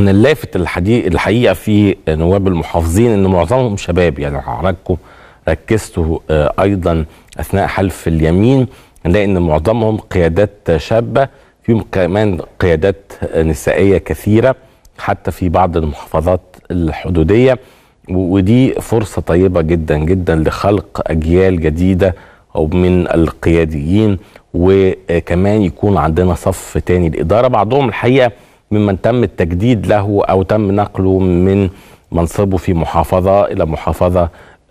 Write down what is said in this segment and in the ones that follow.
من اللافت الحقيقه في نواب المحافظين ان معظمهم شباب يعني حضراتكم ركزتوا آه، ايضا اثناء حلف اليمين نلاقي ان معظمهم قيادات شابه فيهم كمان قيادات نسائيه كثيره حتى في بعض المحافظات الحدوديه ودي فرصه طيبه جدا جدا لخلق اجيال جديده او من القياديين وكمان يكون عندنا صف تاني الاداره بعضهم الحقيقه ممن تم التجديد له أو تم نقله من منصبه في محافظة إلى محافظة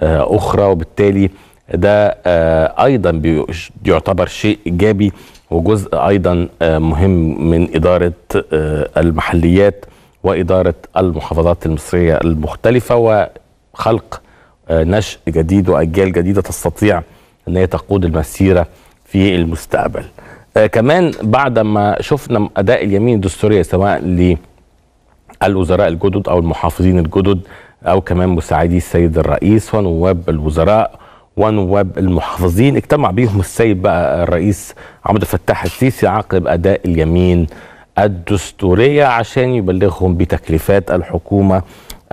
آه، أخرى وبالتالي ده آه، أيضا يعتبر شيء إيجابي وجزء أيضا آه، مهم من إدارة المحليات وإدارة المحافظات المصرية المختلفة وخلق نشء جديد وأجيال جديدة تستطيع أن هي تقود المسيرة في المستقبل آه، كمان بعد ما شفنا اداء اليمين الدستوريه سواء للوزراء الجدد او المحافظين الجدد او كمان مساعدي السيد الرئيس ونواب الوزراء ونواب المحافظين اجتمع بيهم السيد بقى الرئيس عبد الفتاح السيسي عقب اداء اليمين الدستوريه عشان يبلغهم بتكليفات الحكومه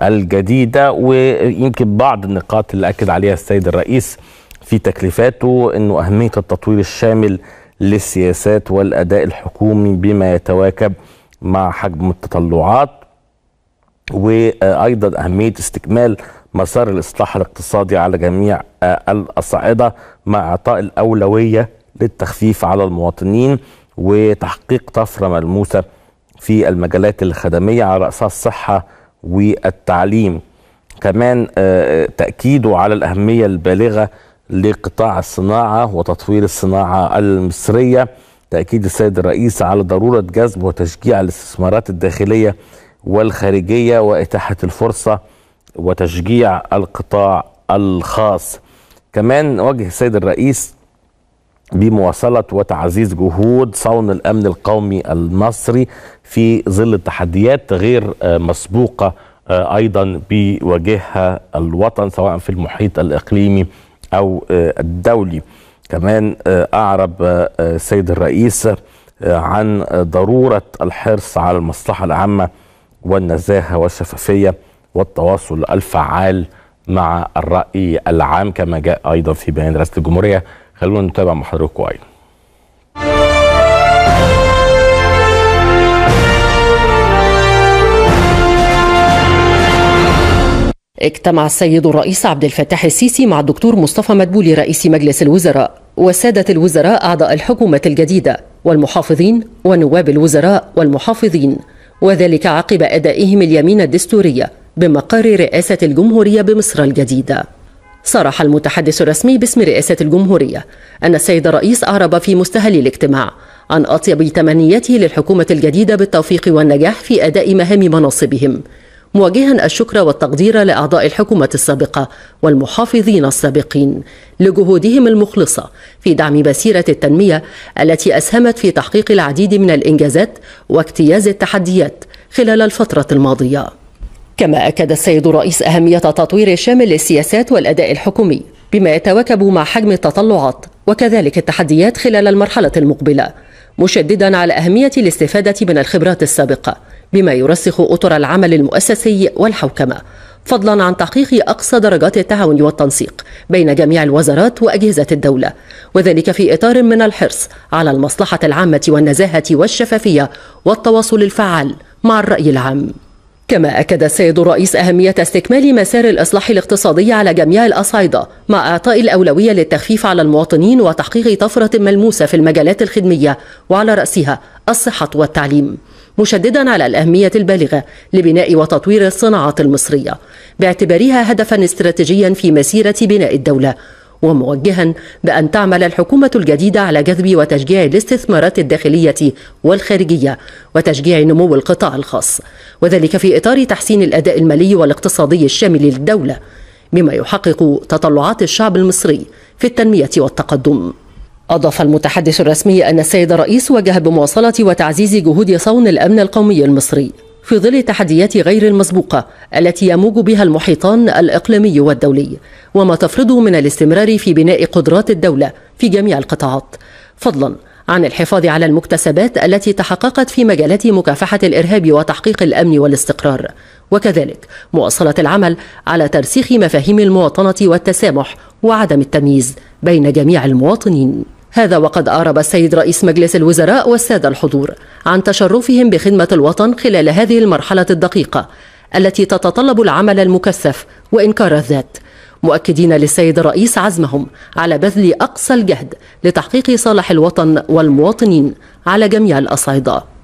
الجديده ويمكن بعض النقاط اللي اكد عليها السيد الرئيس في تكليفاته انه اهميه التطوير الشامل للسياسات والأداء الحكومي بما يتواكب مع حجم التطلعات وأيضا أهمية استكمال مسار الإصلاح الاقتصادي على جميع آه، الأصعدة مع إعطاء الأولوية للتخفيف على المواطنين وتحقيق طفرة ملموسة في المجالات الخدمية على رأسها الصحة والتعليم كمان آه، آه، تأكيده على الأهمية البالغة لقطاع الصناعة وتطوير الصناعة المصرية تأكيد السيد الرئيس على ضرورة جذب وتشجيع الاستثمارات الداخلية والخارجية وإتاحة الفرصة وتشجيع القطاع الخاص كمان وجه السيد الرئيس بمواصلة وتعزيز جهود صون الأمن القومي المصري في ظل التحديات غير آه، مسبوقة آه، أيضا بيواجهها الوطن سواء في المحيط الإقليمي أو آه، الدولي كمان آه، أعرب السيد آه، الرئيس عن ضرورة الحرص على المصلحة العامة والنزاهة والشفافية والتواصل الفعال مع الرأي العام كما جاء أيضا في بيان رئاسة الجمهورية خلونا نتابع مع حضراتكم أيضا اجتمع السيد الرئيس عبد الفتاح السيسي مع الدكتور مصطفى مدبولي رئيس مجلس الوزراء وسادة الوزراء أعضاء الحكومة الجديدة والمحافظين ونواب الوزراء والمحافظين وذلك عقب أدائهم اليمين الدستورية بمقر رئاسة الجمهورية بمصر الجديدة صرح المتحدث الرسمي باسم رئاسة الجمهورية أن السيد الرئيس أعرب في مستهل الاجتماع عن أطيب تمنياته للحكومة الجديدة بالتوفيق والنجاح في أداء مهام مناصبهم موجها الشكر والتقدير لاعضاء الحكومه السابقه والمحافظين السابقين لجهودهم المخلصه في دعم مسيره التنميه التي اسهمت في تحقيق العديد من الانجازات واجتياز التحديات خلال الفتره الماضيه كما اكد السيد الرئيس اهميه تطوير الشامل للسياسات والاداء الحكومي بما يتواكب مع حجم التطلعات وكذلك التحديات خلال المرحله المقبله مشددا على اهميه الاستفاده من الخبرات السابقه بما يرسخ أطر العمل المؤسسي والحوكمة فضلا عن تحقيق أقصى درجات التعاون والتنسيق بين جميع الوزارات وأجهزة الدولة وذلك في إطار من الحرص على المصلحة العامة والنزاهة والشفافية والتواصل الفعال مع الرأي العام كما أكد السيد الرئيس أهمية استكمال مسار الإصلاح الاقتصادي على جميع الأصعدة مع إعطاء الأولوية للتخفيف على المواطنين وتحقيق طفرة ملموسة في المجالات الخدمية وعلى رأسها الصحة والتعليم مشددا على الأهمية البالغة لبناء وتطوير الصناعات المصرية باعتبارها هدفا استراتيجيا في مسيرة بناء الدولة وموجها بأن تعمل الحكومة الجديدة على جذب وتشجيع الاستثمارات الداخلية والخارجية وتشجيع نمو القطاع الخاص وذلك في إطار تحسين الأداء المالي والاقتصادي الشامل للدولة بما يحقق تطلعات الشعب المصري في التنمية والتقدم أضاف المتحدث الرسمي أن السيد الرئيس وجه بمواصلة وتعزيز جهود صون الأمن القومي المصري في ظل التحديات غير المسبوقة التي يموج بها المحيطان الإقليمي والدولي وما تفرضه من الاستمرار في بناء قدرات الدولة في جميع القطاعات فضلا عن الحفاظ على المكتسبات التي تحققت في مجالات مكافحة الإرهاب وتحقيق الأمن والاستقرار وكذلك مواصلة العمل على ترسيخ مفاهيم المواطنة والتسامح وعدم التمييز بين جميع المواطنين هذا وقد أعرب السيد رئيس مجلس الوزراء والسادة الحضور عن تشرفهم بخدمة الوطن خلال هذه المرحلة الدقيقة التي تتطلب العمل المكثف وإنكار الذات مؤكدين للسيد الرئيس عزمهم على بذل أقصى الجهد لتحقيق صالح الوطن والمواطنين على جميع الأصعدة